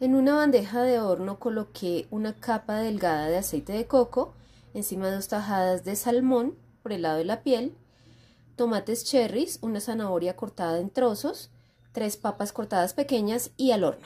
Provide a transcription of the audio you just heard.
En una bandeja de horno coloqué una capa delgada de aceite de coco, encima dos tajadas de salmón por el lado de la piel, tomates cherries, una zanahoria cortada en trozos, tres papas cortadas pequeñas y al horno.